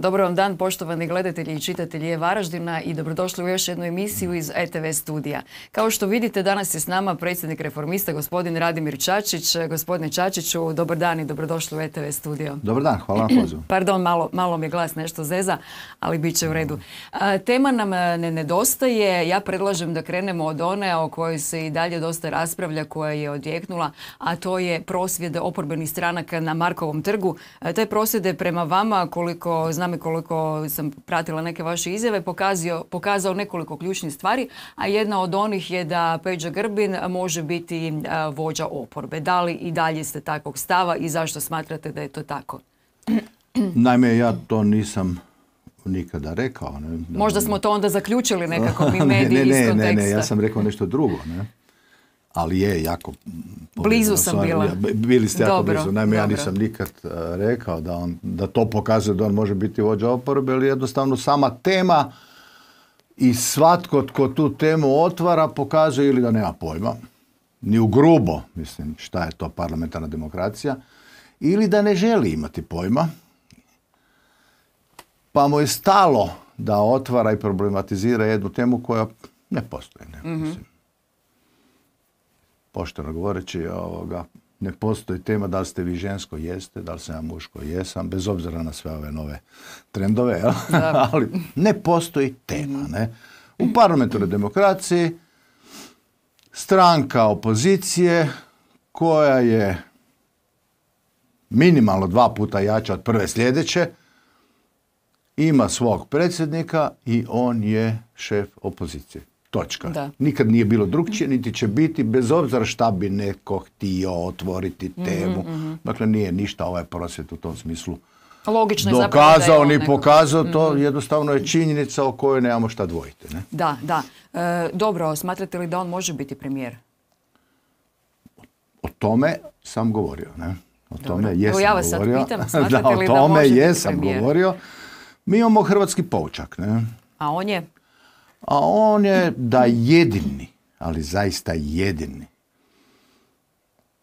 Dobro vam dan poštovani gledatelji i čitatelji je Varaždina i dobrodošli u još jednu emisiju iz ETV studija. Kao što vidite danas je s nama predsjednik reformista gospodin Radimir Čačić. Gospodine Čačiću, dobar dan i dobrodošli u ETV studio. Dobar dan, hvala na pozivu. Pardon, malo, mi je glas nešto zeza, ali bit će u redu. tema nam e, ne nedostaje. Ja predlažem da krenemo od one o kojoj se i dalje dosta raspravlja koja je odjeknula, a to je prosvjede oporbenih stranaka na Markovom trgu. E, taj prosvjed prema vama koliko znam koliko sam pratila neke vaše izjave, pokazio, pokazao nekoliko ključnih stvari, a jedna od onih je da Peđa Grbin može biti e, vođa oporbe. Da li i dalje ste takvog stava i zašto smatrate da je to tako? Naime, ja to nisam nikada rekao. Ne? Možda smo to onda zaključili nekako mi mediji ne, ne, iz konteksta. Ne, ne, ja sam rekao nešto drugo. Ne? ali je jako... Blizu sam bila. Bili ste jako blizu. Naime, ja nisam nikad e, rekao da, to pokazuje da on može biti vođa oporbe, ali jednostavno sama tema i svatko tko tu temu otvara pokazuje ili da nema pojma, ni u grubo, mislim, šta je to parlamentarna demokracija, ili da ne želi imati pojma, pa mu je stalo da otvara i problematizira jednu temu koja ne postoji. Ne, mhm. mislim pošteno govoreći, ovoga, ne postoji tema da li ste vi žensko jeste, da li sam ja muško jesam, bez obzira na sve ove nove trendove, ali ne postoji tema. Ne? U parlamentarnoj demokraciji stranka opozicije koja je minimalno dva puta jača od prve sljedeće, ima svog predsjednika i on je šef opozicije. Točka. Da. Nikad nije bilo drukčije mhm. niti će biti, bez obzira šta bi neko htio otvoriti mhm, temu. Mhm. Dakle, nije ništa ovaj prosvjet u tom smislu Logično je dokazao ni pokazao to, jednostavno je činjenica o kojoj nemamo šta dvojiti. Ne? Da, da. E, dobro, smatrate li da on može biti premijer? O tome sam govorio. Ne? O tome jesam ja vas govorio. Sad pitam, da, o tome jesam govorio. Mi imamo hrvatski poučak. Ne? A on je? A on je da jedini, ali zaista jedini,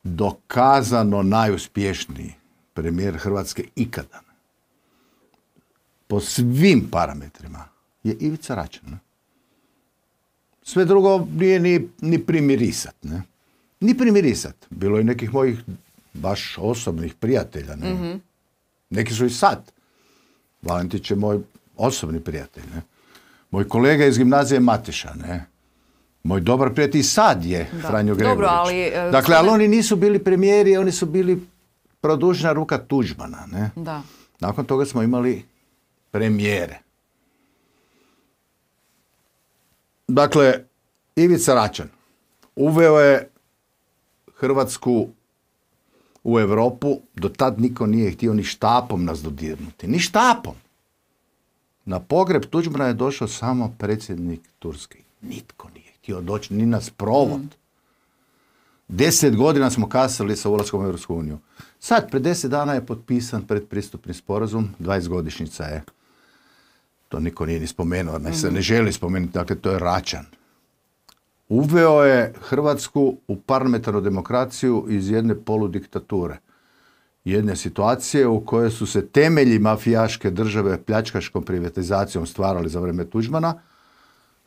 dokazano najuspješniji premijer Hrvatske ikada. Po svim parametrima je Ivica Račan. Sve drugo nije ni, primirisat. Ne? Ni primirisat. Bilo je nekih mojih baš osobnih prijatelja. Ne? Mhm. Neki su i sad. Valentić je moj osobni prijatelj. Ne? Moj kolega iz gimnazije Matiša, ne? Moj dobar prijatelj sad je Franjo Gregorić. Dobro, ali, e, dakle, ali oni nisu bili premijeri, oni su bili produžna ruka Tuđmana. Ne? Da. Nakon toga smo imali premijere. Dakle, Ivica Račan uveo je Hrvatsku u Europu, do tad niko nije htio ni štapom nas dodirnuti. Ni štapom. Na pogreb Tuđmana je došao samo predsjednik Turske. Nitko nije htio doći, ni nas provod. Mm. Deset godina smo kasali sa ulaskom u Europsku uniju. Sad, pred deset dana je potpisan predpristupni sporazum, 20 godišnjica je. To niko nije ni spomenuo, ne, se mhm. ne želi spomenuti, dakle to je Račan. Uveo je Hrvatsku u parlamentarnu demokraciju iz jedne poludiktature jedne situacije u kojoj su se temelji mafijaške države pljačkaškom privatizacijom stvarali za vrijeme Tuđmana,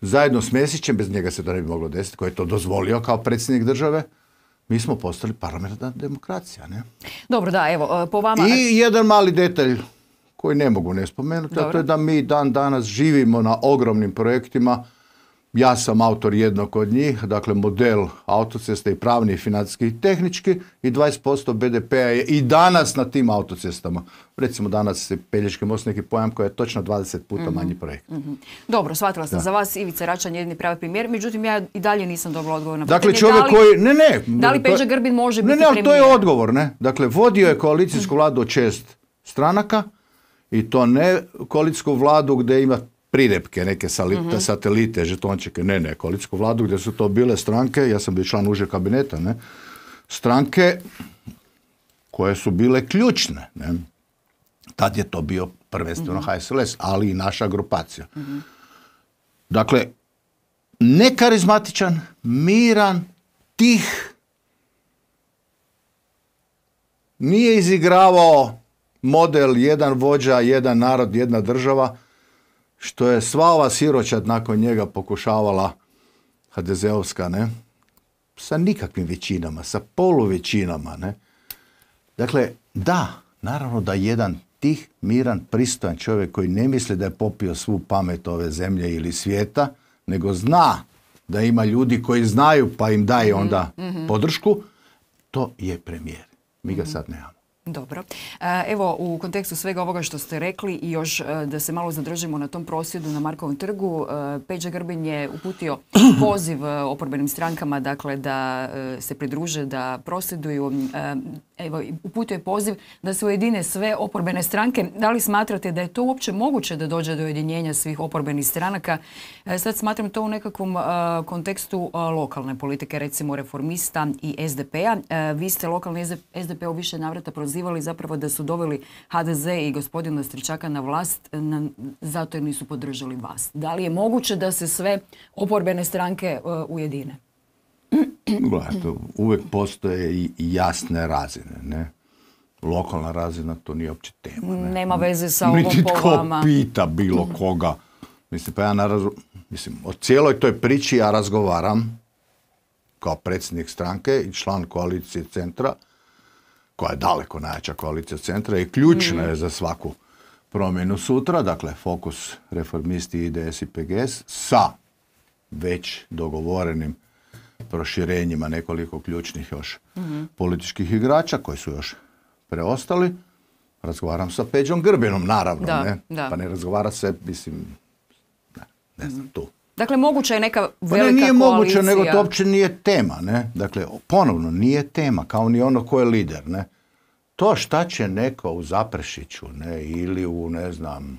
zajedno s Mesićem, bez njega se to ne bi moglo desiti, koji je to dozvolio kao predsjednik države, mi smo postali parlamentarna demokracija. Ne? Dobro, da, evo, po vama... I jedan mali detalj koji ne mogu ne spomenuti, a to je da mi dan danas živimo na ogromnim projektima ja sam autor jednog od njih, dakle model autoceste i pravni i financijski i tehnički i 20% BDP-a je i danas na tim autocestama. Recimo danas se Pelješki most neki pojam koji je točno 20 puta mhm. manji projekt. Mhm. Dobro, shvatila sam za vas Ivica Račan jedini pravi primjer, međutim ja i dalje nisam dobila odgovor na Dakle čovjek koji ne ne, da li Peđa Grbin može ne, biti ne, ali to je odgovor, ne? Dakle vodio je mhm. koalicijsku vladu od šest stranaka i to ne koalicijsku vladu gdje ima priljepke neke mhm. satelite, žetončike, ne, ne, koalicijsku vladu gdje su to bile stranke, ja sam bio član uže kabineta, ne, stranke koje su bile ključne, ne, tad je to bio prvenstveno HSLS, mhm. ali i naša grupacija. Mhm. Dakle, nekarizmatičan, miran, tih, nije izigravao model jedan vođa, jedan narod, jedna država, što je sva ova siročad nakon njega pokušavala Hadezeovska, ne? Sa nikakvim većinama, sa poluvećinama, ne? Dakle, da, naravno da jedan tih miran, pristojan čovjek koji ne misli da je popio svu pamet ove zemlje ili svijeta, nego zna da ima ljudi koji znaju pa im daje mhm, onda mhm. podršku, to je premijer. Mi ga sad nemamo. Dobro. E, evo, u kontekstu svega ovoga što ste rekli i još e, da se malo zadržimo na tom prosvjedu na Markovom trgu, e, Peđa Grbin je uputio poziv oporbenim strankama dakle, da se pridruže, da prosvjeduju evo, uputio je poziv da se ujedine sve oporbene stranke. Da li smatrate da je to uopće moguće da dođe do ujedinjenja svih oporbenih stranaka? E, sad smatram to u nekakvom e, kontekstu e, lokalne politike, recimo reformista i SDP-a. E, vi ste lokalni SDP u više navrata prozivali zapravo da su doveli HDZ i gospodina Stričaka na vlast zato jer nisu podržali vas. Da li je moguće da se sve oporbene stranke ujedine? Gledajte, uvijek postoje i jasne razine, ne? Lokalna razina to nije uopće tema. Ne? Nema veze sa ovom Niti tko pita bilo koga. Mislim, pa ja Mislim, o cijeloj toj priči ja razgovaram kao predsjednik stranke i član koalicije centra, koja je daleko najjača koalicija centra i ključna je za svaku promjenu sutra, dakle fokus reformisti IDS i PGS sa već dogovorenim proširenjima nekoliko ključnih još političkih igrača koji su još preostali. Razgovaram sa Peđom Grbinom, naravno. ne? Pa ne razgovara se, mislim, ne, ne znam, tu. Dakle, moguća je neka velika pa ne, nije moguće, nego to uopće nije tema, ne? Dakle, ponovno, nije tema, kao ni ono ko je lider, ne? To šta će neko u Zaprešiću, ne, ili u, ne znam,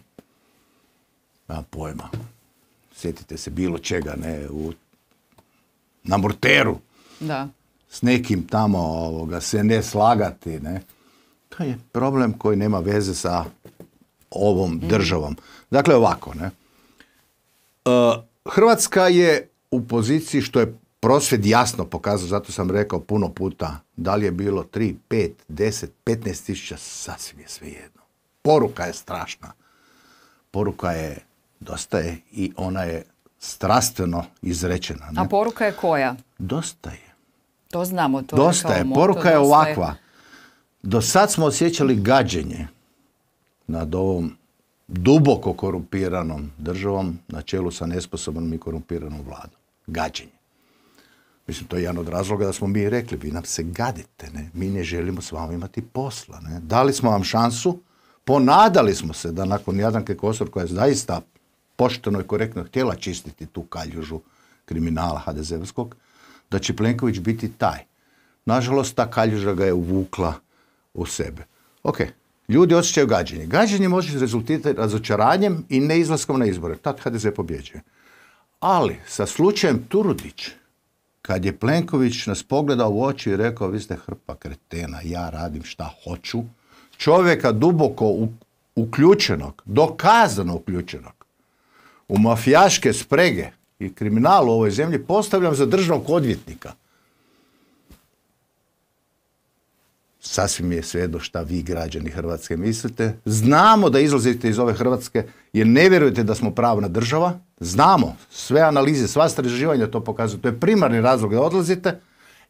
pojma, sjetite se bilo čega, ne, u na morteru. Da. S nekim tamo ovoga, se ne slagati, ne. To je problem koji nema veze sa ovom mhm. državom. Dakle, ovako, ne. E, Hrvatska je u poziciji što je prosvjed jasno pokazao, zato sam rekao puno puta, da li je bilo 3, 5, 10, 15 tisuća, sasvim je jedno Poruka je strašna. Poruka je, dosta je i ona je strastveno izrečena. Ne? A poruka je koja? Dosta je. To znamo. To dosta je. poruka je ovakva. Do sad smo osjećali gađenje nad ovom duboko korumpiranom državom na čelu sa nesposobnom i korumpiranom vladom. Gađenje. Mislim, to je jedan od razloga da smo mi rekli, vi nam se gadite, ne? mi ne želimo s vama imati posla. Ne? Dali smo vam šansu, ponadali smo se da nakon Jadranke Kosor koja je zaista pošteno i korektno htjela čistiti tu kaljužu kriminala hdz da će Plenković biti taj. Nažalost, ta kaljuža ga je uvukla u sebe. Ok, ljudi osjećaju gađenje. Gađenje može rezultirati razočaranjem i neizlaskom na izbore. Tad HDZ pobjeđuje. Ali, sa slučajem Turudić, kad je Plenković nas pogledao u oči i rekao, vi ste hrpa kretena, ja radim šta hoću, čovjeka duboko uključenog, dokazano uključenog, u mafijaške sprege i kriminal u ovoj zemlji postavljam za državnog odvjetnika. Sasvim je svejedno šta vi građani Hrvatske mislite. Znamo da izlazite iz ove Hrvatske jer ne vjerujete da smo pravna država. Znamo, sve analize, sva istraživanja to pokazuju. To je primarni razlog da odlazite.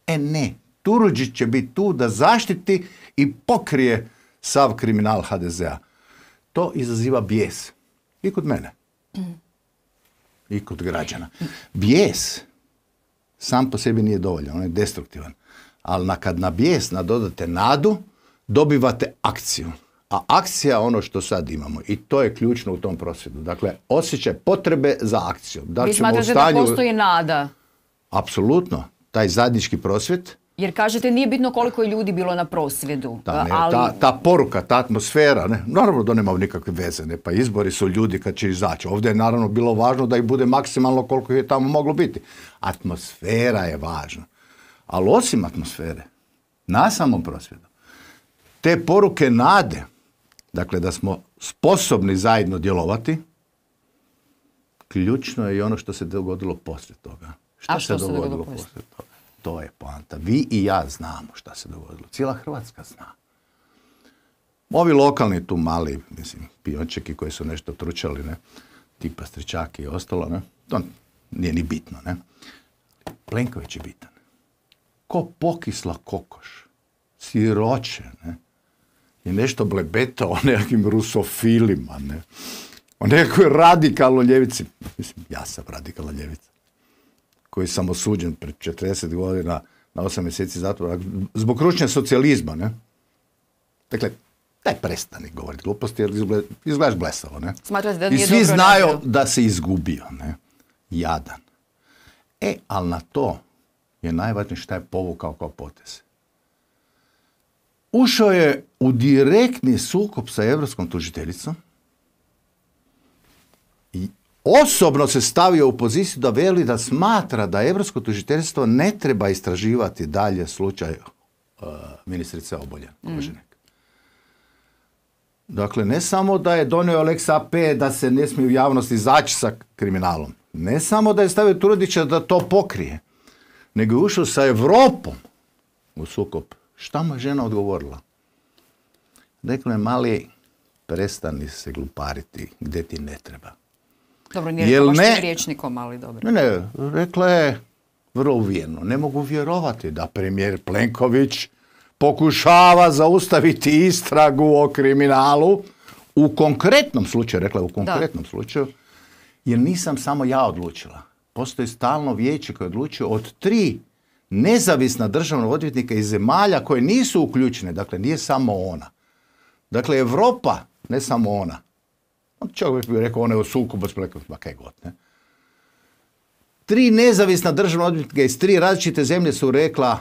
E ne, Turuđić će biti tu da zaštiti i pokrije sav kriminal HDZ-a. To izaziva bijes. I kod mene i kod građana. Bijes sam po sebi nije dovoljan, on je destruktivan. Ali na, kad na bijes nadodate nadu, dobivate akciju. A akcija ono što sad imamo. I to je ključno u tom prosvjedu. Dakle, osjećaj potrebe za akciju. Da Vi smatrate da postoji nada? Apsolutno. Taj zadnjički prosvjed jer kažete nije bitno koliko je ljudi bilo na prosvjedu. ali... ta, ta poruka, ta atmosfera, ne, naravno da nema nikakve veze, ne, pa izbori su ljudi kad će izaći. Ovdje je naravno bilo važno da ih bude maksimalno koliko je tamo moglo biti. Atmosfera je važna. Ali osim atmosfere, na samom prosvjedu, te poruke nade, dakle da smo sposobni zajedno djelovati, ključno je i ono što se dogodilo poslije toga. A što se dogodilo poslije toga? To je poanta. Vi i ja znamo šta se dogodilo. Cijela Hrvatska zna. Ovi lokalni tu mali, mislim, piončeki koji su nešto tručali, ne? Tipa stričaki i ostalo, ne? To nije ni bitno, ne? Plenković je bitan. Ko pokisla kokoš, siroče, ne? Je nešto blebeta o nekim rusofilima, ne? O nekoj radikalnoj ljevici. Mislim, ja sam radikalna ljevica koji sam osuđen pred 40 godina na 8 mjeseci zatvora, zbog ručnja socijalizma, ne? Dakle, daj prestani govoriti gluposti, jer izgledaš blesavo, ne? I svi znaju da se izgubio, ne? Jadan. E, ali na to je najvažnije šta je povukao kao potez. Ušao je u direktni sukob sa evropskom tužiteljicom, osobno se stavio u poziciju da veli da smatra da Europsko tužiteljstvo ne treba istraživati dalje slučaj uh, ministrice Oboljan. Mm. Dakle, ne samo da je donio Alex AP da se ne smije u javnosti izaći sa kriminalom, ne samo da je stavio turudića da to pokrije, nego je ušao sa Evropom u sukop. Šta mu je žena odgovorila? Dakle, je, mali, prestani se glupariti gdje ti ne treba. Dobro, nije rekla ne... riječnikom, ali dobro. Ne, ne, rekla je vrlo uvjerno. Ne mogu vjerovati da premijer Plenković pokušava zaustaviti istragu o kriminalu u konkretnom slučaju, rekla je u konkretnom slučaju, jer nisam samo ja odlučila. Postoji stalno vijeće koje odlučuje od tri nezavisna državna odvjetnika iz zemalja koje nisu uključene. Dakle, nije samo ona. Dakle, Europa, ne samo ona. Čovjek bi rekao, ono je u sukobu s kaj god, ne? Tri nezavisna državna odvjetnika iz tri različite zemlje su rekla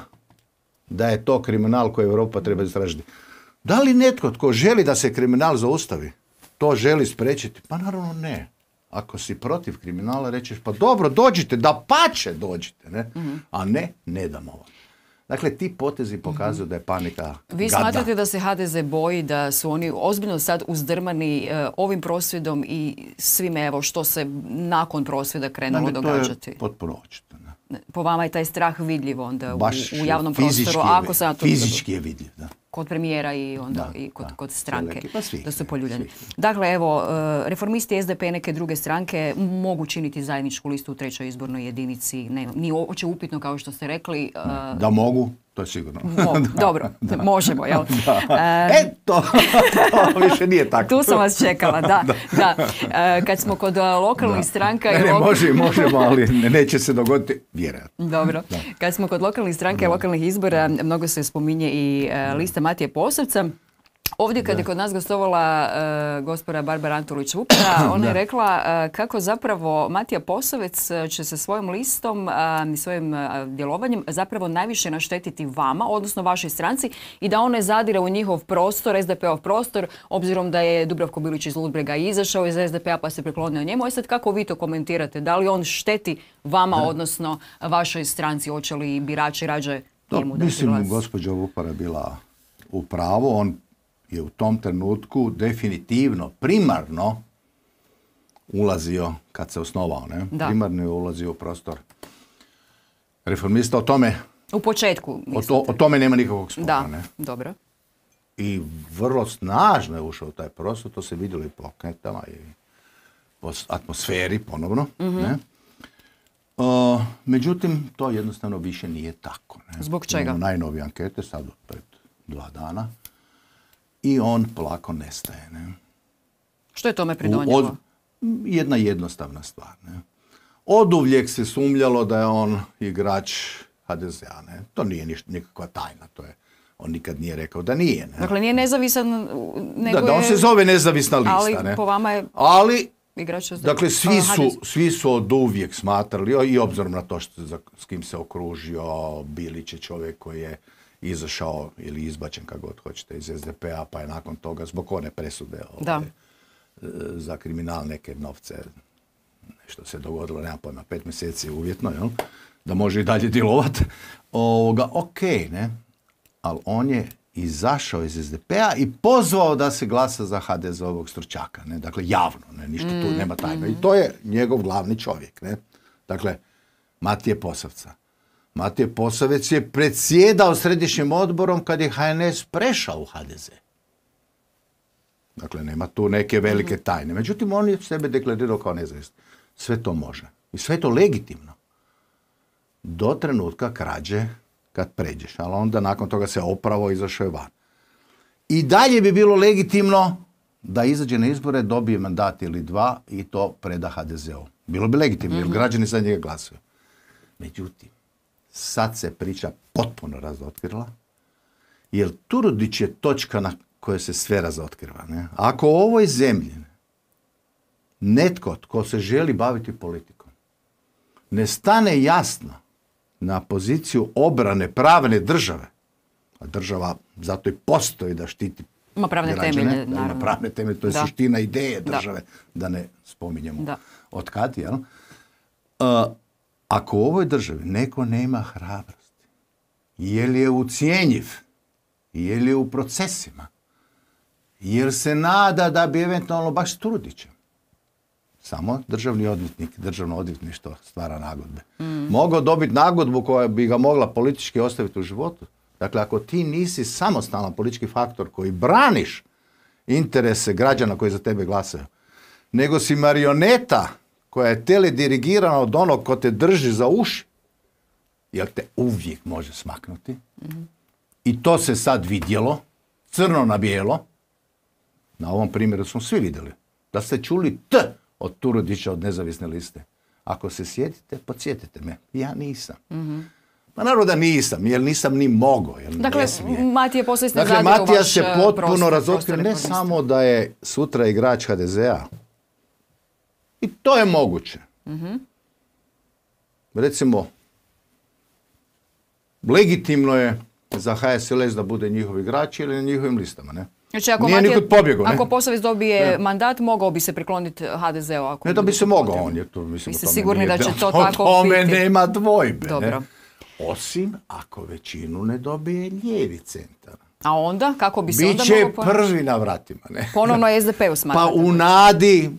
da je to kriminal koji Europa treba istražiti. Da li netko tko želi da se kriminal zaustavi, to želi sprečiti. Pa naravno ne. Ako si protiv kriminala, rećeš pa dobro, dođite, da pače dođite, ne? Mhm. A ne, ne damo vam. Dakle, ti potezi pokazuju da je panika mhm. Vi smatrate da se HDZ boji, da su oni ozbiljno sad uzdrmani eh, ovim prosvjedom i svime evo što se nakon prosvjeda krenulo događati? Dakle, to je potpuno očito. Po vama je taj strah vidljiv onda u, javnom prostoru. ako to fizički je vidljiv, da kod premijera i onda i kod, stranke da su poljuljani. Dakle, evo, e, reformisti SDP i neke druge stranke mogu činiti zajedničku listu u trećoj izbornoj jedinici. Ne, ni oče upitno, kao što ste rekli. E, da mogu? to je sigurno. dobro, da. možemo, jel? Da. Eto, više nije tako. tu sam vas čekala, da. da. kad smo kod lokalnih stranka... Ne, ne, i može, možemo, ali neće se dogoditi, vjerojatno. Dobro, kad smo kod lokalnih stranka i lokalnih izbora, mnogo se spominje i e, lista Matije Posavca. Ovdje kad je kod nas gostovala eh, gospođa gospora Barbara Antolić Vupara, ona je rekla eh, kako zapravo Matija Posovec eh, će sa svojom listom i svojim djelovanjem zapravo najviše naštetiti vama, odnosno vašoj stranci i da on ne zadire u njihov prostor, SDP-ov prostor, obzirom da je Dubravko Bilić iz Ludbrega izašao iz SDP-a pa se priklonio njemu. I e sad kako vi to komentirate? Da li on šteti vama, odnosno vašoj stranci? Hoće li birači rađe njemu da Mislim, gospođa Vupara bila u pravu. On je u tom trenutku definitivno, primarno ulazio, kad se osnovao, ne? primarno je ulazio u prostor reformista. O tome... U početku, o, to, o, tome nema nikakvog spora. Da, ne? dobro. I vrlo snažno je ušao u taj prostor, to se vidjelo i po anketama i po atmosferi ponovno. Mhm. Ne? međutim, to jednostavno više nije tako. Ne? Zbog čega? Imamo najnovije ankete, sad pred dva dana, i on polako nestaje. Ne? Što je tome pridonjelo? Od, jedna jednostavna stvar. Ne? Od uvijek se sumljalo da je on igrač HDZ-a. To nije nikakva tajna. To je, on nikad nije rekao da nije. Ne? Dakle, nije nezavisan. Uh, da, da, on se zove nezavisna lista. Ali po vama je... Ali, dakle, svi su, svi su od uvijek smatrali, i obzirom na to što, za, s kim se okružio, Bilić je čovjek koji je izašao ili izbačen kako god hoćete iz SDP-a pa je nakon toga zbog one presude ovaj, e, za kriminal neke novce što se dogodilo, nema pojma, pet mjeseci uvjetno, jel? da može i dalje djelovat. ok, ne? Ali on je izašao iz SDP-a i pozvao da se glasa za HDZ ovog stručaka. Ne? Dakle, javno, ništa tu mm, nema tajno I mm. to je njegov glavni čovjek. Ne? Dakle, Matije Posavca. Matije Posavec je predsjedao središnjim odborom kad je HNS prešao u HDZ. Dakle, nema tu neke velike mhm. tajne. Međutim, on je sebe deklarirao kao nezavisno. Sve to može. I sve to legitimno. Do trenutka krađe kad pređeš. Ali onda nakon toga se opravo izašao je van. I dalje bi bilo legitimno da izađe na izbore, dobije mandat ili dva i to preda HDZ-u. Bilo bi legitimno, jer mhm. građani za njega glasuju. Međutim, sad se priča potpuno razotkrila, jer Turudić je točka na kojoj se sve razotkriva. Ne? Ako u ovoj zemlji netko tko se želi baviti politikom ne stane jasno na poziciju obrane pravne države, a država zato i postoji da štiti ima pravne građane, temelje, pravne temelje, to je da. suština ideje države, da, ne spominjemo da. od kad, jel? E, ako u ovoj državi neko nema hrabrosti, je li je ucijenjiv, je li je u procesima, jer se nada da bi eventualno baš trudićem. Samo državni odvjetnik, državno odvjetništvo stvara nagodbe. Mm. Mogao dobiti nagodbu koja bi ga mogla politički ostaviti u životu. Dakle, ako ti nisi samostalan politički faktor koji braniš interese građana koji za tebe glasaju, nego si marioneta koja je teledirigirana od onog ko te drži za uši, jer te uvijek može smaknuti. I to se sad vidjelo, crno na bijelo. Na ovom primjeru smo svi vidjeli. Da ste čuli T od Turudića od nezavisne liste. Ako se sjetite, podsjetite me. Ja nisam. mm Pa naravno da nisam, jer nisam ni mogao. Jer dakle, Matija poslije dakle, Matija se eh, potpuno razotkrio. Ne samo da je sutra igrač HDZ-a, i to je moguće. Recimo, legitimno je za HSLS da bude njihov igrač ili na njihovim listama, ne? Znači, ako Nije Ako Posavec dobije mandat, mogao bi se prikloniti HDZ-u? Ako ne da bi se mogao, on je sigurni da će to tako tome nema dvojbe, Dobro. Osim ako većinu ne dobije lijevi centar. A onda? Kako bi se Biće Biće prvi na vratima, ne? Ponovno SDP-u smatrate. Pa u nadi,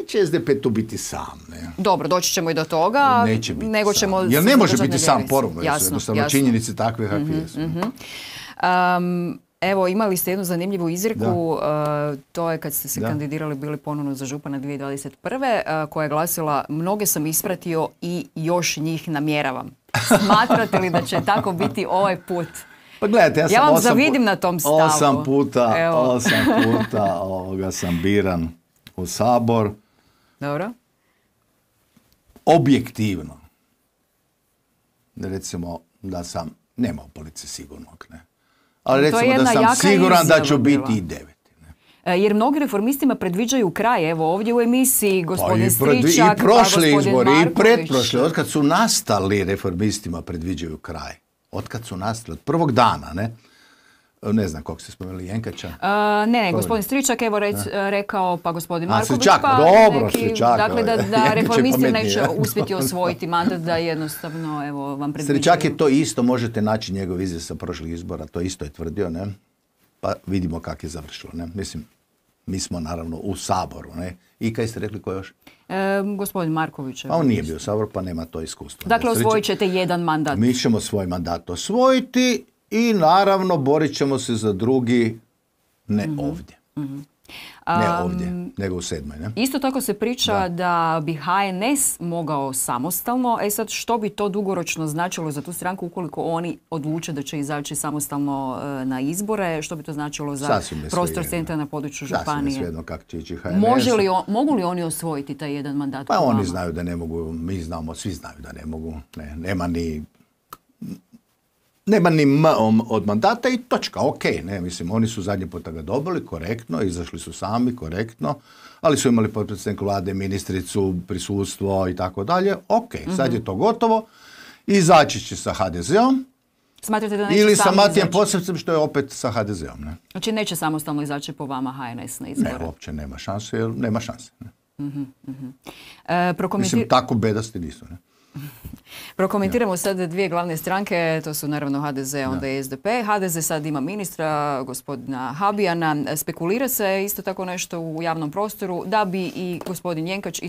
neće SDP tu biti sam. Dobro, doći ćemo i do toga. Neće biti nego ćemo ne može biti sam porovno. Jednostavno jasno. činjenice takve kakve mm-hmm, jesu. Mhm. Evo, imali ste jednu zanimljivu izreku, e, to je kad ste se da. kandidirali bili ponovno za župana 2021. Uh, e, koja je glasila, mnoge sam ispratio i još njih namjeravam. Smatrate li da će tako biti ovaj put? Pa gledajte, ja sam ja vam zavidim na tom stavu. Osam puta, osam puta ovoga sam biran u sabor. Dobro. Objektivno. Recimo da sam, nema u policiji sigurnog, ne. Ali recimo da sam siguran da ću biti i devet. E, jer mnogi reformistima predviđaju kraj. Evo ovdje u emisiji gospodin pa i i pa prošli izbori, i pretprošli. Otkad su nastali reformistima predviđaju kraj. Otkad su nastali, od prvog dana, ne? ne znam kog ste spomenuli, Jenkača? ne, ne, gospodin Stričak, evo rekao, pa gospodin Marković, a, pa dobro, dakle da, ovaj, da reformisti neće uspjeti osvojiti mandat, da jednostavno, evo, vam predviđaju. Stričak je to isto, možete naći njegov izvjez sa prošlih izbora, to isto je tvrdio, ne? Pa vidimo kak je završilo, ne? Mislim, mi smo naravno u Saboru, ne? I kaj ste rekli ko još? E, gospodin Marković. pa on nije bio u Saboru, pa nema to iskustvo. Dakle, osvojit ćete jedan mandat. Mi ćemo svoj mandat osvojiti i naravno borit ćemo se za drugi, ne mhm. ovdje. mm Ne ovdje, nego u sedmoj. Ne? Isto tako se priča da. da bi HNS mogao samostalno. E sad, što bi to dugoročno značilo za tu stranku ukoliko oni odluče da će izaći samostalno e, na izbore? Što bi to značilo za prostor centra na području Županije? kako će mogu li oni osvojiti taj jedan mandat? Pa oni znaju da ne mogu, mi znamo, svi znaju da ne mogu. Ne, nema ni nema ni M od mandata i točka, ok, ne, mislim, oni su zadnji puta ga dobili, korektno, izašli su sami, korektno, ali su imali potpredsjednik vlade, ministricu, prisustvo i tako dalje, ok, sad je to gotovo, izaći će sa HDZ-om, da ili sa Matijem Posebcem što je opet sa HDZ-om. Ne? Znači neće samostalno izaći po vama HNS na izbore? Ne, uopće nema šanse, jer nema šanse. Ne? Mhm, mhm. E, mislim, tako bedasti nisu. Ne? Prokomentiramo sad dvije glavne stranke, to su naravno HDZ, onda i SDP. HDZ sad ima ministra, gospodina Habijana. Spekulira se isto tako nešto u javnom prostoru da bi i gospodin Jenkač i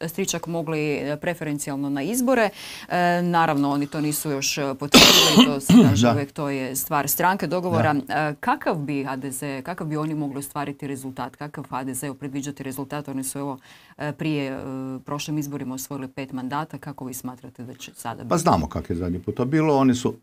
e, Stričak mogli e, preferencijalno na izbore. E, naravno, oni to nisu još potvrdili, to se uvijek, to je stvar stranke dogovora. kakav bi HDZ, kakav bi oni mogli ostvariti rezultat? Kakav HDZ predviđati rezultat? Oni su evo prije prošlim izborima osvojili pet mandata, kako vi smatrate da će sada pa biti? Pa znamo kako je zadnji to bilo. Oni su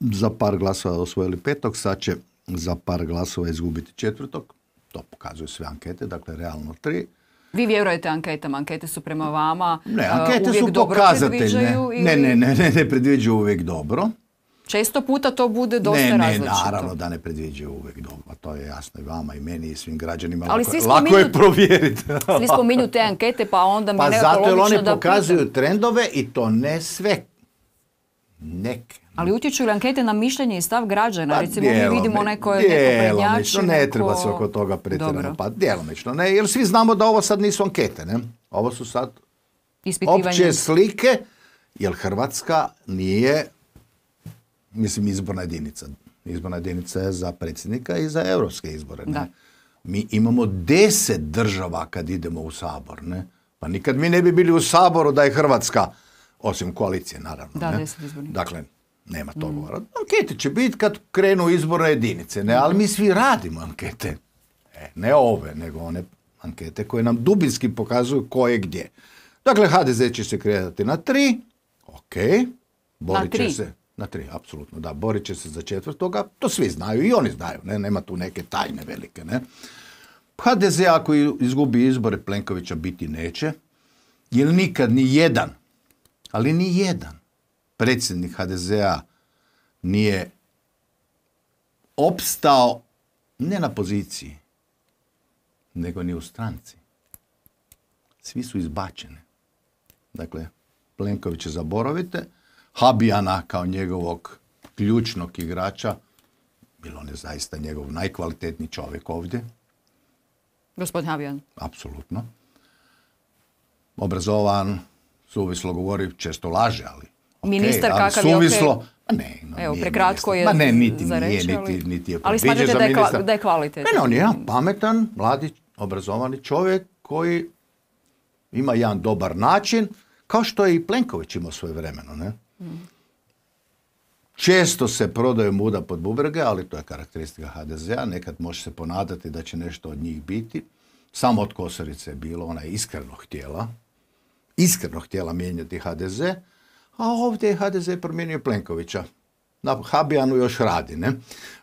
za par glasova osvojili petog, sad će za par glasova izgubiti četvrtog. To pokazuju sve ankete, dakle realno tri. Vi vjerujete anketama, ankete su prema vama ne, uh, ankete su dobro predviđaju? Ne, ne, ne, ne, ne predviđaju uvijek dobro. Često puta to bude dosta ne, ne, naravno da ne predviđaju uvijek doma. To je jasno i vama i meni i svim građanima. Ali lako, svi spominju, je provjeriti. svi spominju te ankete pa onda mi pa zato jer oni pokazuju trendove i to ne sve. Neke. Ali utječu li ankete na mišljenje i stav građana? Pa, Recimo mi vidimo neko je ne treba se oko toga pretjerati. Pa djelomično ne, jer svi znamo da ovo sad nisu ankete. Ne? Ovo su sad opće slike, jer Hrvatska nije mislim izborna jedinica. Izborna jedinica je za predsjednika i za europske izbore. Ne? Mi imamo deset država kad idemo u sabor. Ne? Pa nikad mi ne bi bili u saboru da je Hrvatska, osim koalicije naravno. Da, Dakle, nema to mm. govora. Ankete će biti kad krenu izborne jedinice, ne? ali mi svi radimo ankete. E, ne ove, nego one ankete koje nam dubinski pokazuju ko je gdje. Dakle, HDZ će se kretati na tri, ok, borit će se na tri, apsolutno, da. Borit će se za četvrtoga, to svi znaju i oni znaju, ne? nema tu neke tajne velike. Ne? HDZ ako izgubi izbore Plenkovića biti neće, jer nikad ni jedan, ali ni jedan predsjednik HDZ-a nije opstao ne na poziciji, nego ni u stranci. Svi su izbačeni. Dakle, Plenkovića zaboravite, Habijana kao njegovog ključnog igrača. Bilo je zaista njegov najkvalitetniji čovjek ovdje. Gospodin Habijan. Apsolutno. Obrazovan, suvislo govori, često laže, ali... Ministar kakav suvislo, je ne, Evo, prekratko je Ma ne, niti niti, niti je Ali smatrate da je, da kvalitetan? Ne, on je pametan, mladi, obrazovani čovjek koji ima jedan dobar način, kao što je i Plenković imao svoje vremeno, ne? Često se prodaju muda pod bubrege, ali to je karakteristika HDZ-a. Nekad može se ponadati da će nešto od njih biti. Samo od Kosorice je bilo, ona je iskreno htjela. Iskreno htjela mijenjati HDZ. A ovdje je HDZ promijenio Plenkovića. Na Habijanu još radi, ne?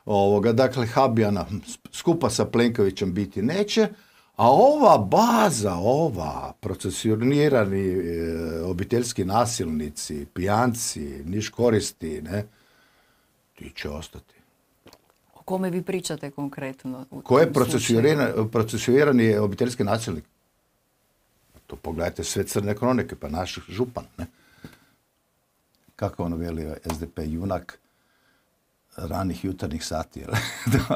Ovoga, dakle, Habijana skupa sa Plenkovićem biti neće, a ova baza, ova, procesionirani e, obiteljski nasilnici, pijanci, niš koristi, ne, ti će ostati. O kome vi pričate konkretno? Ko je procesuirani obiteljski nasilnik? To pogledajte sve crne kronike, pa naših župan, ne? Kako ono velio SDP junak, ranih jutarnjih sati,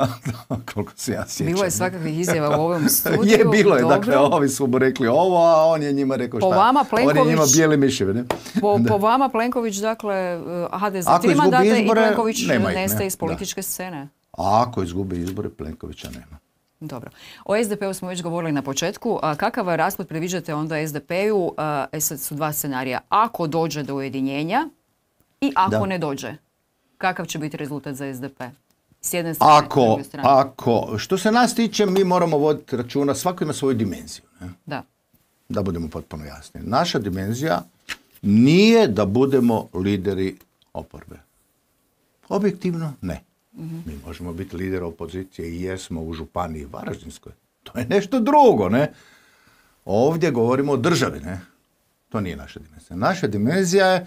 koliko se ja sjećam. Bilo je svakakvih izjava u ovom studiju. je, bilo je, dakle, ovi su mu rekli ovo, a on je njima rekao po Vama Plenković, on je njima bijeli miševi ne? Po, po vama Plenković, dakle, eh, HDZ tri mandate i Plenković nema nestaje iz političke scene. ako izgubi izbore, Plenkovića nema. Dobro. O SDP-u smo već govorili na početku. A kakav raspod priviđate onda SDP-u? Eh, e su dva scenarija. Ako dođe do ujedinjenja i ako ne dođe kakav će biti rezultat za SDP? S ako, ako, što se nas tiče, mi moramo voditi računa, svako ima svoju dimenziju. Da. Da budemo potpuno jasni. Naša dimenzija nije da budemo lideri oporbe. Objektivno ne. Mhm. Mi možemo biti lider opozicije i jesmo u Županiji Varaždinskoj. To je nešto drugo, ne? Ovdje govorimo o državi, ne? To nije naša dimenzija. Naša dimenzija je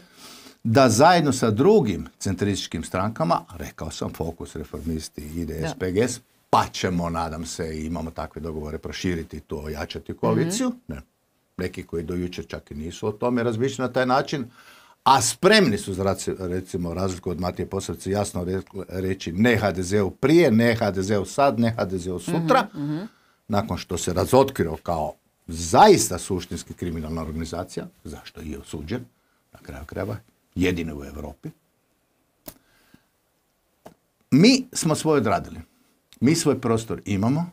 da zajedno sa drugim centrističkim strankama, rekao sam Fokus, Reformisti, IDS, PGS, pa ćemo, nadam se, imamo takve dogovore, proširiti tu, ojačati koaliciju. Mhm. Ne. Neki koji do jučer čak i nisu o tome razmišljali na taj način, a spremni su, recimo, razliku od Matije Posavice, jasno reći ne HDZ-u prije, ne HDZ-u sad, ne HDZ-u mhm, sutra, mhm. nakon što se razotkrio kao zaista suštinski kriminalna organizacija, zašto i osuđen, na kraju krajeva jedine u Europi. Mi smo svoje odradili. Mi svoj prostor imamo,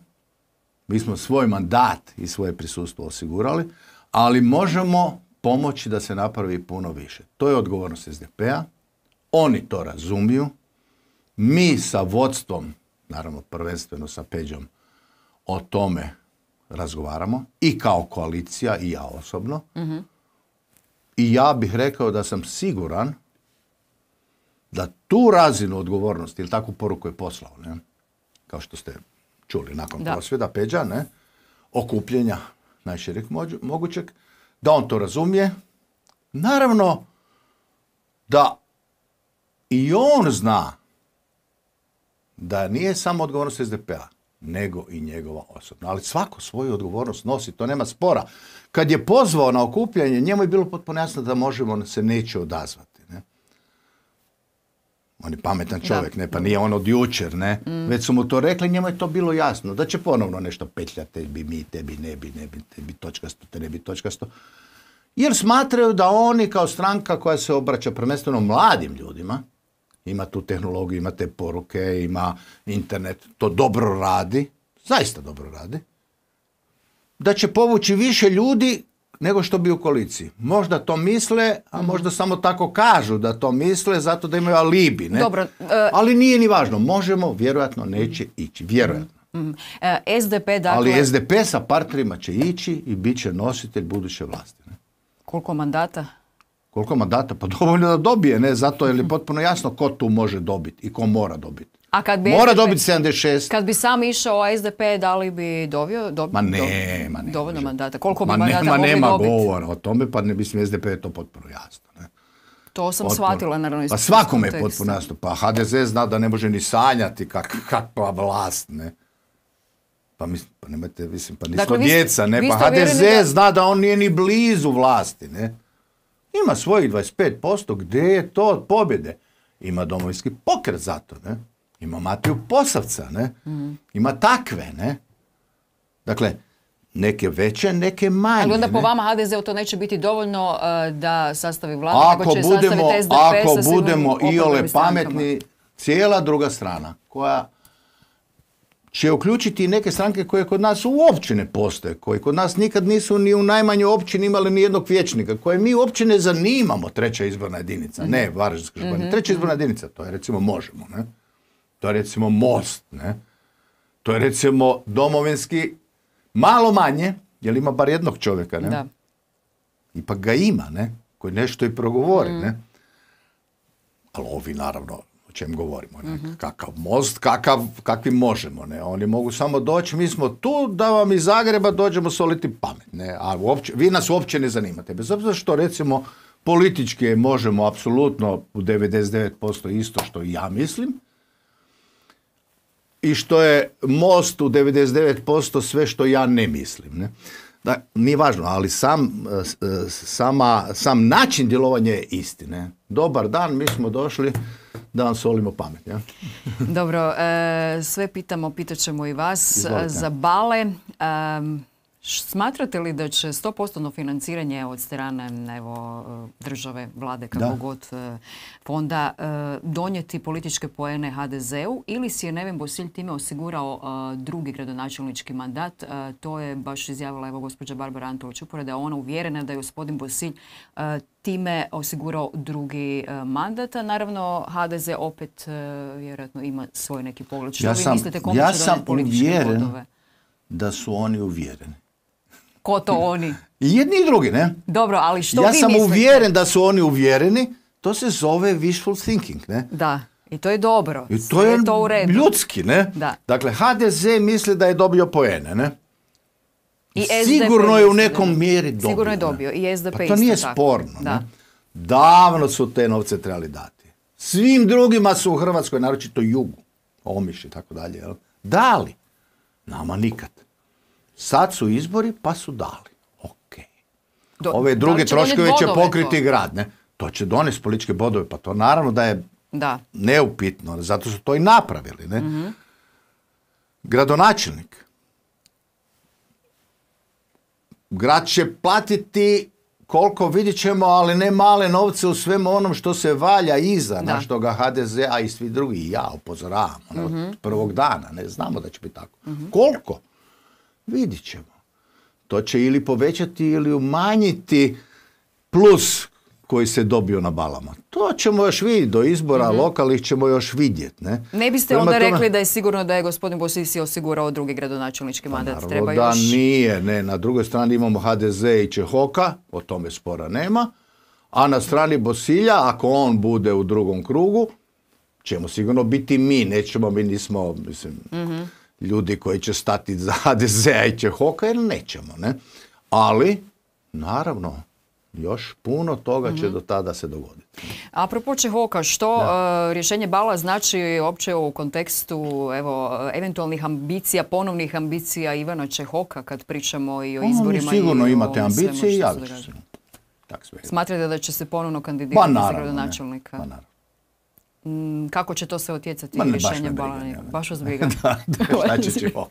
mi smo svoj mandat i svoje prisustvo osigurali, ali možemo pomoći da se napravi puno više. To je odgovornost SDP-a, oni to razumiju, mi sa vodstvom, naravno prvenstveno sa Peđom, o tome razgovaramo i kao koalicija i ja osobno. Mhm. I ja bih rekao da sam siguran da tu razinu odgovornosti, ili takvu poruku je poslao, ne? kao što ste čuli nakon da. prosvjeda, Peđa, ne? okupljenja najšireg mogućeg, da on to razumije. Naravno da i on zna da nije samo odgovornost SDP-a, nego i njegova osobna. Ali svako svoju odgovornost nosi, to nema spora. Kad je pozvao na okupljanje, njemu je bilo potpuno jasno da možemo se neće odazvati. Ne? On je pametan čovjek, ne, pa nije on od jučer, ne. Mm. Već su mu to rekli, njemu je to bilo jasno. Da će ponovno nešto petljati, tebi, mi, tebi, ne bi, ne bi, tebi, točkasto, te ne bi, točkasto. Jer smatraju da oni kao stranka koja se obraća prvenstveno mladim ljudima, ima tu tehnologiju, ima te poruke, ima internet, to dobro radi, zaista dobro radi, da će povući više ljudi nego što bi u koaliciji. Možda to misle, a mhm. možda samo tako kažu da to misle, zato da imaju alibi. Ne? Dobro, e, Ali nije ni važno. Možemo, vjerojatno neće mhm. ići. Vjerojatno. Mhm. E, SDP, dakle... Ali SDP sa partnerima će ići i bit će nositelj buduće vlasti. Koliko mandata? Koliko mandata? Pa dovoljno da dobije, ne? Zato je mhm. potpuno jasno ko tu može dobiti i ko mora dobiti. A kad bi Mora dobiti 76. Kad bi sam išao a SDP, da li bi dobio, ma ne, ma ne, dovoljno mandata? Koliko bi mandata nema, nema govora o tome, pa ne mislim SDP je to potpuno jasno. Ne? To sam shvatila, naravno. Pa svakome je potpuno jasno. Pa HDZ zna da ne može ni sanjati kakva vlast, ne? Pa, pa mislim, pa nemajte, mislim, pa nismo djeca, ne? Pa HDZ zna da on nije ni blizu vlasti, ne? Ima svojih 25% gdje je to od pobjede. Ima domovinski pokret za to, ne? Ima Matiju Posavca, ne? Mm. Ima takve, ne? Dakle, neke veće, neke manje. Ali onda po vama hdz to neće biti dovoljno uh, da sastavi vladu, ako će budemo, sastaviti SDP Ako budemo iole pametni, cijela druga strana koja će uključiti neke stranke koje kod nas uopće ne postoje, koje kod nas nikad nisu ni u najmanjoj općini imali ni jednog vijećnika, koje mi uopće ne zanimamo treća izborna jedinica, ne mhm. Varaždinska županija, mhm. treća izborna mhm. jedinica, to je recimo Možemo, ne? To je recimo Most, ne? To je recimo domovinski malo manje, jer ima bar jednog čovjeka, ne? Ipak ga ima, ne? Koji nešto i progovori, ne? Ali ovi naravno čem govorimo, ne? kakav most, kakav, kakvi možemo, ne, oni mogu samo doći, mi smo tu da vam iz Zagreba dođemo soliti pamet, ne, a uopće, vi nas uopće ne zanimate, bez obzira što recimo politički možemo apsolutno u 99% isto što i ja mislim, i što je most u 99% sve što ja ne mislim. Ne? Da, nije važno, ali sam, sama, sam način djelovanja je isti. Ne? Dobar dan, mi smo došli da vam solimo pamet. Ja? Dobro, e, sve pitamo, pitat ćemo i vas Izvolite. za bale. Smatrate li da će 100% financiranje od strane evo, e, države, vlade, kako god e, fonda, e, donijeti političke poene HDZ-u ili si je Neven Bosilj time osigurao drugi gradonačelnički mandat? To je baš izjavila evo gospođa Barbara Antolić upora da je ona uvjerena da je gospodin Bosilj time osigurao drugi mandat. A naravno, HDZ opet vjerojatno ima svoj neki pogled. Što ja sam, ja sam uvjeren da su oni uvjereni ko to oni? I jedni i drugi, ne? Dobro, ali što ja sam uvjeren da su oni uvjereni, to se zove wishful thinking, ne? Da. I to je dobro. I to je, to ljudski, ne? Dakle, HDZ misli da je dobio poene, ne? I Sigurno je u nekom mjeri dobio. Sigurno je dobio. Ne? I SDP pa to nije sporno. Da. Ne? Davno su te novce trebali dati. Svim drugima su u Hrvatskoj, naročito jugu, Omiš i tako dalje, jel? dali. Nama nikad sad su izbori pa su dali. Ok. Ove druge troškove će pokriti grad. Ne? To će donesti političke bodove, pa to naravno da je da. neupitno. Zato su to i napravili. Ne? Mhm. Gradonačelnik. Grad će platiti koliko vidjet ćemo, ali ne male novce u svemu onom što se valja iza, da. ga HDZ, a i svi drugi, i ja upozoravamo ono, mm od mhm. prvog dana, ne znamo da će biti tako. Mhm. Koliko? Vidit ćemo. To će ili povećati ili umanjiti plus koji se dobio na balama. To ćemo još vidjeti, do izbora mhm. lokalnih ćemo još vidjeti. Ne, ne biste onda rekli da je sigurno da je gospodin Bosisi osigurao drugi gradonačelnički pa mandat. Pa Treba da nije, ne. Na drugoj strani imamo HDZ i Čehoka, o tome spora nema. A na strani Bosilja, ako on bude u drugom krugu, ćemo sigurno biti mi. Nećemo, mi nismo, mislim... Mhm ljudi koji će stati za HDZ i će hoka jer nećemo. Ne? Ali, naravno, još puno toga će mhm. do tada se dogoditi. A Apropo Hoka, što e, rješenje Bala znači uopće u kontekstu evo, eventualnih ambicija, ponovnih ambicija Ivana Čehoka kad pričamo i o izborima? sigurno imate ambicije i javit će Smatrate da će se ponovno kandidirati pa za gradonačelnika? Pa naravno. Mm, kako će to se otjecati rješenje Balani? Baš uz briga. šta će ovaj,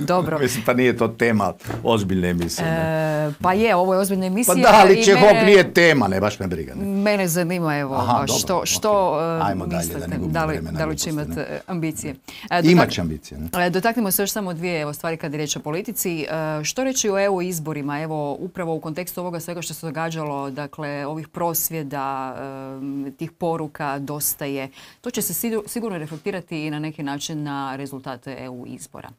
Dobro. Mislim, pa nije to tema ozbiljne emisije. E, pa je, ovo je ozbiljna pa emisija. Pa da, ali će nije tema, ne, baš me briga. Mene zanima, evo, što, e, Ajmo dalje, da, ne da, li, da li će imati e, ambicije. E, ambicije. Dotaknimo se još samo dvije evo, stvari kad je riječ o politici. što reći o EU izborima? Evo, upravo u kontekstu ovoga svega što se događalo, dakle, ovih prosvjeda, tih poruka, dosta to će se sigurno reflektirati i na neki način na rezultate EU izbora.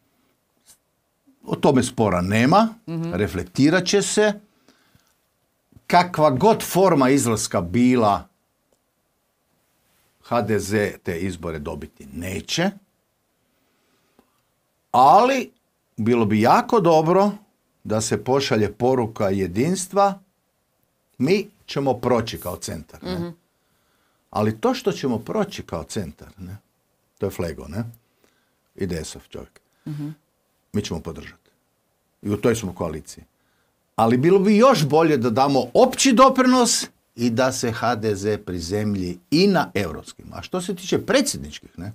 O tome spora nema, mhm. reflektirat će se. Kakva god forma izlaska bila, HDZ te izbore dobiti neće. Ali bilo bi jako dobro da se pošalje poruka jedinstva mi ćemo proći kao centar. Mhm. Ali to što ćemo proći kao centar, ne? to je Flego, ne? Ide čovjek. Mi ćemo podržati. I u toj smo koaliciji. Ali bilo bi još bolje da damo opći doprinos i da se HDZ prizemlji i na europskim. A što se tiče predsjedničkih, ne?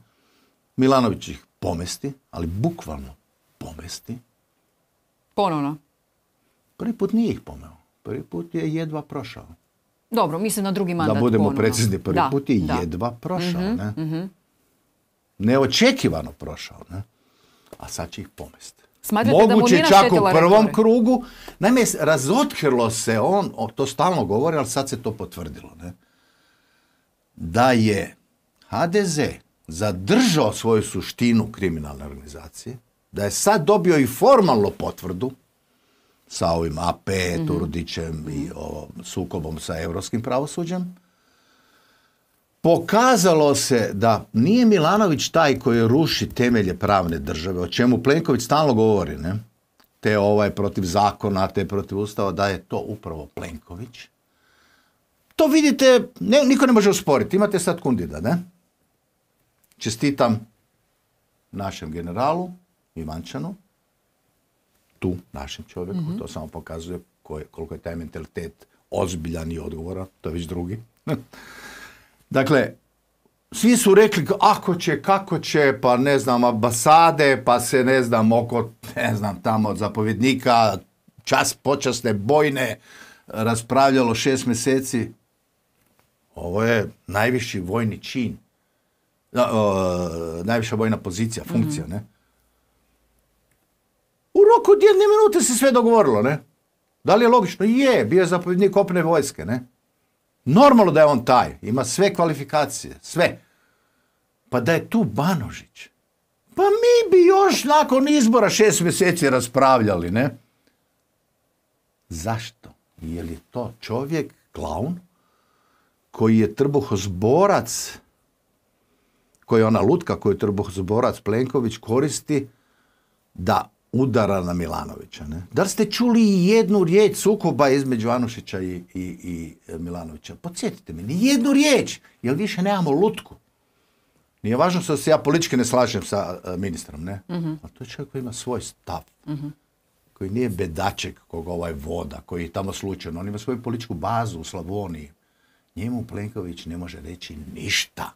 Milanović ih pomesti, ali bukvalno pomesti. Ponovno. Prvi put nije ih pomeo. Prvi put je jedva prošao. Dobro, mislim na drugi mandat. Da budemo precizni, prvi put je jedva prošao. Mhm, ne? Mhm. Neočekivano prošao. A sad će ih pomest. Moguće da čak u prvom krugu. Naime, razotkrilo se on, to stalno govori, ali sad se to potvrdilo. Ne? Da je HDZ zadržao svoju suštinu kriminalne organizacije, da je sad dobio i formalno potvrdu sa ovim AP, mm i o, sukobom sa europskim pravosuđem. Pokazalo se da nije Milanović taj koji ruši temelje pravne države, o čemu Plenković stalno govori, ne? te ovaj protiv zakona, te protiv ustava, da je to upravo Plenković. To vidite, niko ne može usporiti. Imate sad kundida, ne? Čestitam našem generalu Ivančanu tu našem čovjeku. Mhm. To samo pokazuje koliko je taj mentalitet ozbiljan i odgovoran. To je već drugi. dakle, svi su rekli ako će, kako će, pa ne znam, ambasade, pa se ne znam, oko, ne znam, tamo od zapovjednika, čas počasne bojne, raspravljalo šest mjeseci. Ovo je najviši vojni čin. najviša vojna pozicija, funkcija, mhm. ne? U roku od jedne minute se sve dogovorilo, ne? Da li je logično? Je, bio je zapovjednik opne vojske, ne? Normalno da je on taj, ima sve kvalifikacije, sve. Pa da je tu Banožić, pa mi bi još nakon izbora šest mjeseci raspravljali, ne? Zašto? Je li to čovjek, klaun, koji je trbuhozborac, koji je ona lutka koju trbuhozborac Plenković koristi da udara na Milanovića. Ne? Da li ste čuli jednu riječ sukoba između Anušića i, i, Milanovića? Podsjetite me, ni jednu riječ, jer više nemamo lutku. Nije važno što se ja politički ne slažem sa e, ministrom, ne? Mhm. A to je čovjek koji ima svoj stav. Mhm. Koji nije bedaček koga ovaj voda, koji je tamo slučajno. On ima svoju političku bazu u Slavoniji. Njemu Plenković ne može reći ništa.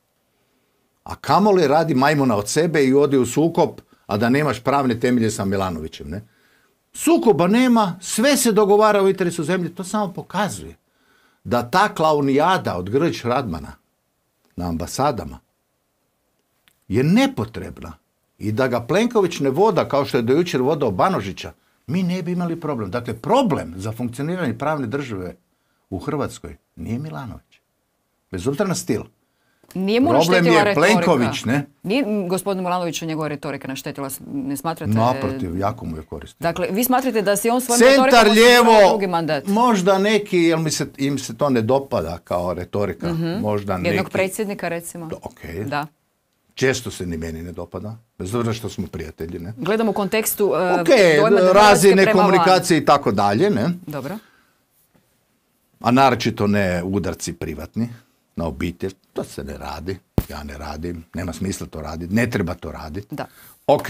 A kamoli radi majmuna od sebe i odi u sukob a da nemaš pravne temelje sa Milanovićem. Ne? Sukoba nema, sve se dogovara u interesu zemlje, to samo pokazuje da ta klaunijada od grč Radmana na ambasadama je nepotrebna i da ga Plenković ne voda kao što je dojučer vodao Banožića, mi ne bi imali problem. Dakle, problem za funkcioniranje pravne države u Hrvatskoj nije Milanović. Bez obzira na stil. Nije mu Problem je retorika. Plenković, ne? Nije gospodinu Milanoviću njegova retorika naštetila, ne smatrate? Naprotiv, jako mu je koristio. Dakle, vi smatrate da si on svojom Centar lijevo drugi mandat? možda neki, jer se, im se to ne dopada kao retorika, mhm. možda Jednog neki. Jednog predsjednika, recimo. Ok. Da. Često se ni meni ne dopada, bez obzira što smo prijatelji, ne? Gledamo u kontekstu uh, razine komunikacije i tako dalje, ne? Dobro. A naročito ne udarci privatni na obitelj, to se ne radi, ja ne radim, nema smisla to raditi, ne treba to raditi. Da. Ok,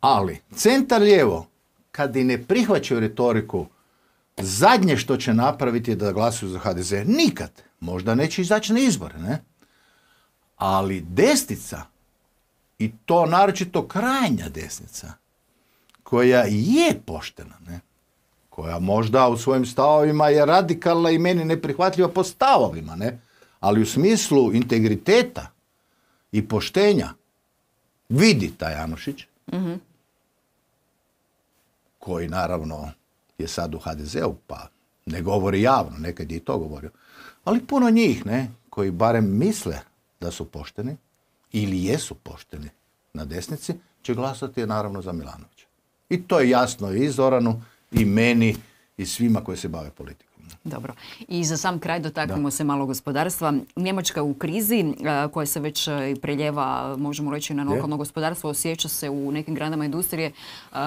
ali centar lijevo, kad i ne prihvaćaju retoriku, zadnje što će napraviti je da glasuju za HDZ. Nikad. Možda neće izaći na izbore, ne? Ali desnica, i to naročito krajnja desnica, koja je poštena, ne? koja možda u svojim stavovima je radikalna i meni neprihvatljiva po stavovima, ne? Ali u smislu integriteta i poštenja vidi taj Janušić, koji naravno je sad u HDZ-u, pa ne govori javno, nekad je i to govorio. Ali puno njih, ne, koji barem misle da su pošteni ili jesu pošteni na desnici, će glasati naravno za Milanovića. I to je jasno i Zoranu, i meni i svima koji se bave politikom. Dobro. I za sam kraj dotaknemo se malo gospodarstva. Njemačka u krizi koja se već preljeva, možemo reći, na lokalno gospodarstvo. Osjeća se u nekim granama industrije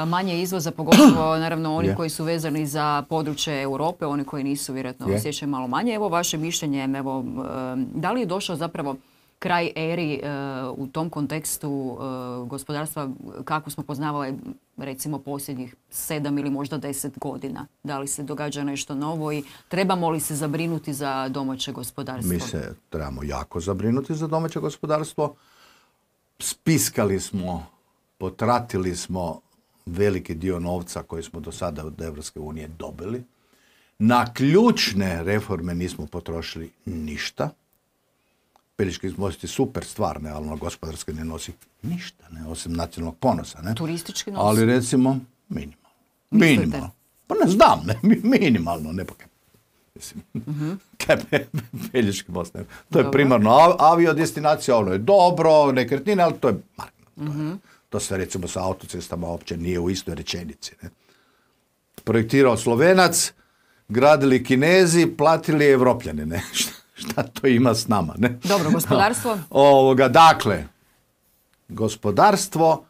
manje izvoza, pogotovo naravno oni koji su vezani za područje Europe, oni koji nisu vjerojatno osjećaju malo manje. Evo vaše mišljenje, evo, e, da li je došao zapravo kraj eri e, u tom kontekstu e, gospodarstva kako smo poznavali recimo posljednjih sedam ili možda deset godina? Da li se događa nešto novo i trebamo li se zabrinuti za domaće gospodarstvo? Mi se trebamo jako zabrinuti za domaće gospodarstvo. Spiskali smo, potratili smo veliki dio novca koji smo do sada od Europske unije dobili. Na ključne reforme nismo potrošili ništa. Pelješki most je super stvar, ne, ali ono gospodarski ne nosi ništa, ne, osim nacionalnog ponosa. Ne. Turistički nosi. Ali recimo minimalno. Minimalno. Pa ne znam, ne, minimalno, ne pa mislim. uh Pelješki most, ne. To je primarno avio destinacija, ono je dobro, nekretnine, ali to je marginalno. Mhm. To se recimo sa autocestama uopće nije u istoj rečenici. Ne. Projektirao Slovenac, gradili Kinezi, platili Evropljani, nešto. šta to ima s nama. Ne? Dobro, gospodarstvo? Ovoga, dakle, gospodarstvo,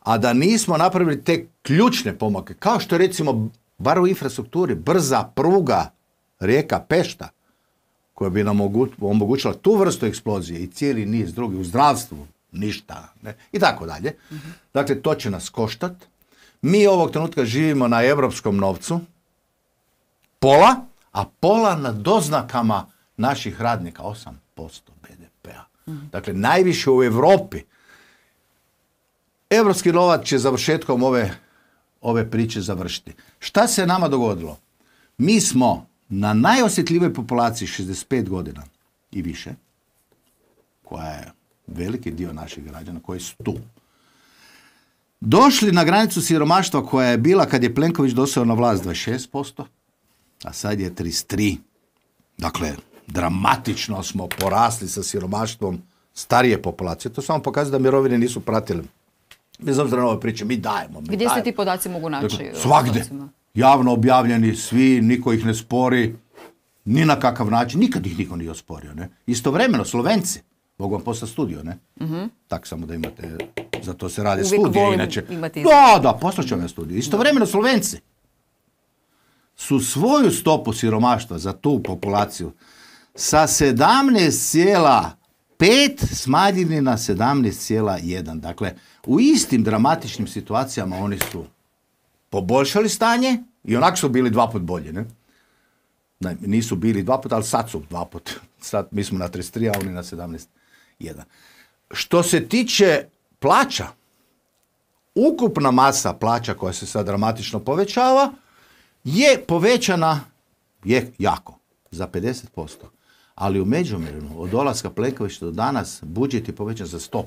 a da nismo napravili te ključne pomake, kao što recimo, bar u infrastrukturi, brza pruga rijeka Pešta, koja bi nam omogućila tu vrstu eksplozije i cijeli niz drugih u zdravstvu, ništa, ne? i tako dalje. Mhm. Dakle, to će nas koštat. Mi ovog trenutka živimo na europskom novcu, pola, a pola na doznakama naših radnika 8% BDP-a. Dakle, najviše u Europi. Europski novac će završetkom ove, ove priče završiti. Šta se nama dogodilo? Mi smo na najosjetljivoj populaciji 65 godina i više, koja je veliki dio naših građana koji su tu. Došli na granicu siromaštva koja je bila kad je Plenković dosao na vlast 26%, a sad je 33%. Dakle, dramatično smo porasli sa siromaštvom starije populacije. To samo pokazuje da mirovine nisu pratile. Bez obzira na ove priče, mi dajemo. Mi Gdje dajemo. se ti podaci mogu naći? Dakle, svagde. Javno objavljeni, svi, niko ih ne spori. Ni na kakav način, nikad ih niko nije osporio. Ne? Istovremeno, Slovenci, mogu vam poslati studio, ne? Mhm. Tak samo da imate, za to se radi Uvijek inače. da, da, posla ću vam studiju. Istovremeno, Slovenci su svoju stopu siromaštva za tu populaciju sa 17,5 smanjili na 17,1. Dakle, u istim dramatičnim situacijama oni su poboljšali stanje i onako su bili dva put bolje, ne? ne nisu bili dva put, ali sad su dva put. Sad mi smo na 33, a oni na 17,1. Što se tiče plaća, ukupna masa plaća koja se sad dramatično povećava je povećana je jako za 50% ali u međuvremenu od dolaska Plenkovića do danas budžet je povećan za 100%.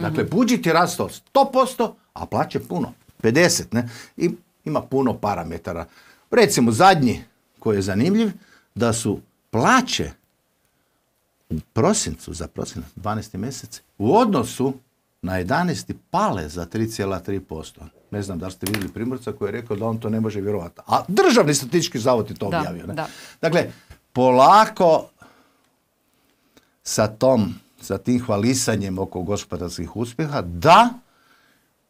Dakle, budžet je rastao 100%, a plaće puno, 50, ne? I ima puno parametara. Recimo, zadnji koji je zanimljiv, da su plaće u prosincu, za prosinac, 12. mjesec, u odnosu na 11. pale za 3,3%. Ne znam da li ste vidjeli Primorca koji je rekao da on to ne može vjerovati. A državni statistički zavod je to objavio. Dakle, polako sa tom, sa tim hvalisanjem oko gospodarskih uspjeha, da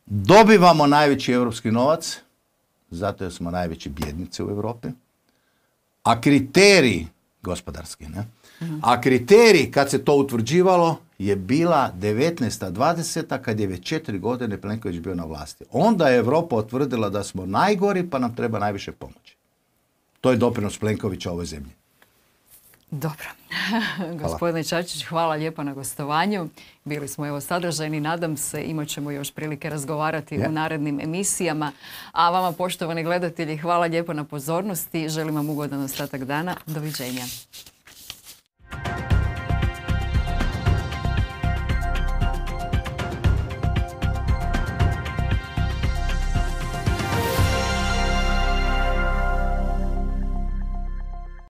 dobivamo najveći europski novac, zato jer smo najveći bjednici u Europi, a kriteriji, gospodarski, ne? A kriterij kad se to utvrđivalo je bila 19.20. kad je već četiri godine Plenković bio na vlasti. Onda je Europa otvrdila da smo najgori pa nam treba najviše pomoći. To je doprinos Plenkovića ovoj zemlji. Dobro. Gospodine Čačić, hvala lijepo na gostovanju. Bili smo evo sadržajni. Nadam se imat ćemo još prilike razgovarati u narednim emisijama. A vama, poštovani gledatelji, hvala lijepo na pozornosti. Želim vam ugodan ostatak dana. Doviđenja.